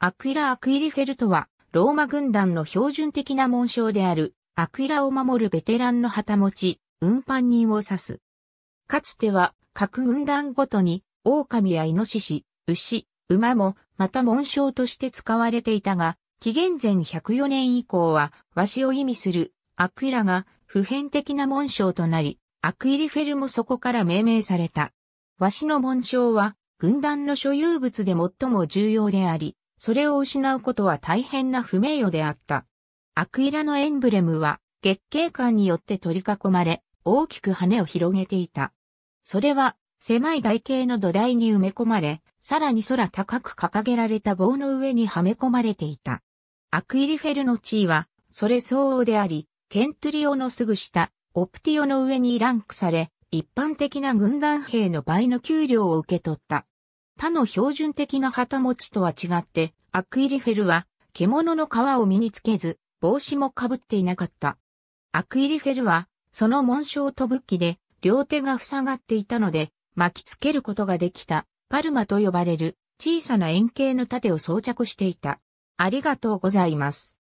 アクイラ・アクイリフェルとは、ローマ軍団の標準的な紋章である、アクイラを守るベテランの旗持ち、運搬人を指す。かつては、各軍団ごとに、狼やイノシシ、牛、馬も、また紋章として使われていたが、紀元前104年以降は、和紙を意味する、アクイラが、普遍的な紋章となり、アクイリフェルもそこから命名された。和紙の紋章は、軍団の所有物で最も重要であり、それを失うことは大変な不名誉であった。アクイラのエンブレムは月景管によって取り囲まれ、大きく羽を広げていた。それは、狭い台形の土台に埋め込まれ、さらに空高く掲げられた棒の上にはめ込まれていた。アクイリフェルの地位は、それ相応であり、ケントリオのすぐ下、オプティオの上にランクされ、一般的な軍団兵の倍の給料を受け取った。他の標準的な旗持ちとは違って、アクイリフェルは、獣の皮を身につけず、帽子もかぶっていなかった。アクイリフェルは、その紋章と武器で、両手が塞がっていたので、巻きつけることができた、パルマと呼ばれる、小さな円形の盾を装着していた。ありがとうございます。